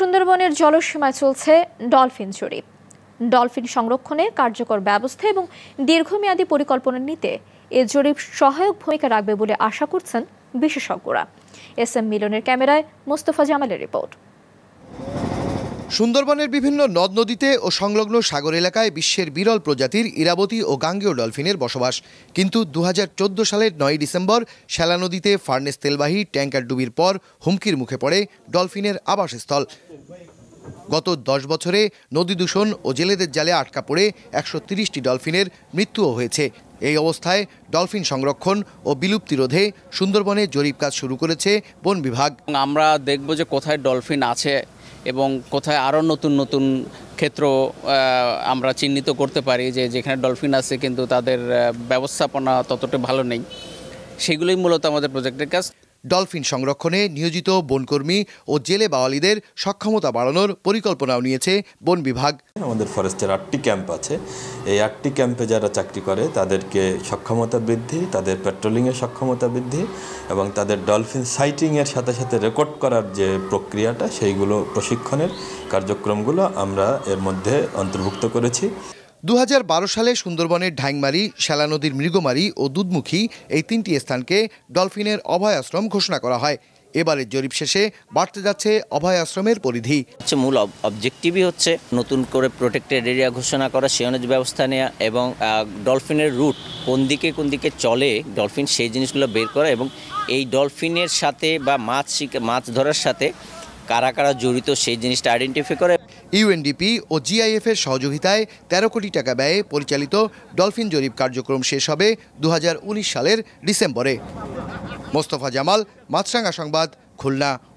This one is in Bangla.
সুন্দরবনের জলসীমায় চলছে ডলফিন জরিপ ডলফিন সংরক্ষণে কার্যকর ব্যবস্থা এবং দীর্ঘমেয়াদী পরিকল্পনা নিতে এ জরিপ সহায়ক ভূমিকা রাখবে বলে আশা করছেন বিশেষজ্ঞরা এস এম মিলনের ক্যামেরায় মোস্তফা জামালের রিপোর্ট সুন্দরবনের বিভিন্ন নদ নদীতে ও সংলগ্ন সাগর এলাকায় বিশ্বের বিরল প্রজাতির ইরাবতী ও গাঙ্গেয় ডলফিনের বসবাস কিন্তু দু সালের নয় ডিসেম্বর শ্যালা নদীতে ফার্নেস তেলবাহী ট্যাঙ্কার ডুবির পর হুমকির মুখে পড়ে ডলফিনের আবাসস্থল গত দশ বছরে নদী দূষণ ও জেলেদের জালে আটকা পড়ে একশো তিরিশটি ডলফিনের মৃত্যুও হয়েছে এই অবস্থায় ডলফিন সংরক্ষণ ও বিলুপ্তি রোধে সুন্দরবনে জরিপ কাজ শুরু করেছে বন বিভাগ আমরা দেখব যে কোথায় ডলফিন আছে এবং কোথায় আরও নতুন নতুন ক্ষেত্র আমরা চিহ্নিত করতে পারি যে যেখানে ডলফিন আছে কিন্তু তাদের ব্যবস্থাপনা ততটা ভালো নেই সেগুলোই মূলত আমাদের প্রজেক্টের কাজ ডলফিন সংরক্ষণে নিয়োজিত বনকর্মী ও জেলে বাওয়ালিদের সক্ষমতা বাড়ানোর পরিকল্পনাও নিয়েছে বন বিভাগ আমাদের ফরেস্টের আটটি ক্যাম্প আছে এই আটটি ক্যাম্পে যারা চাকরি করে তাদেরকে সক্ষমতা বৃদ্ধি তাদের পেট্রোলিংয়ের সক্ষমতা বৃদ্ধি এবং তাদের ডলফিন সাইটিংয়ের সাথে সাথে রেকর্ড করার যে প্রক্রিয়াটা সেইগুলো প্রশিক্ষণের কার্যক্রমগুলো আমরা এর মধ্যে অন্তর্ভুক্ত করেছি দু সালে সুন্দরবনের ঢাইংমারি শ্যালা নদীর মৃগমারি ও দুধমুখী এই তিনটি স্থানকে ডলফিনের অভয় আশ্রম ঘোষণা করা হয় এবারের জরিপ শেষে বাড়তে যাচ্ছে অভয় আশ্রমের পরিধি হচ্ছে মূল অবজেক্টিভই হচ্ছে নতুন করে প্রোটেক্টেড এরিয়া ঘোষণা করা সেওনেজ ব্যবস্থা নেওয়া এবং ডলফিনের রুট কোন দিকে কোন দিকে চলে ডলফিন সেই জিনিসগুলো বের করা এবং এই ডলফিনের সাথে বা মাছ মাছ ধরার সাথে কারা কারা জড়িত সেই জিনিসটা আইডেন্টিফাই করে ইউএনডিপি ও জিআইএফের সহযোগিতায় তেরো কোটি টাকা ব্যয়ে পরিচালিত ডলফিন জরিপ কার্যক্রম শেষ হবে দু সালের ডিসেম্বরে মোস্তফা জামাল মাছরাঙ্গা সংবাদ খুলনা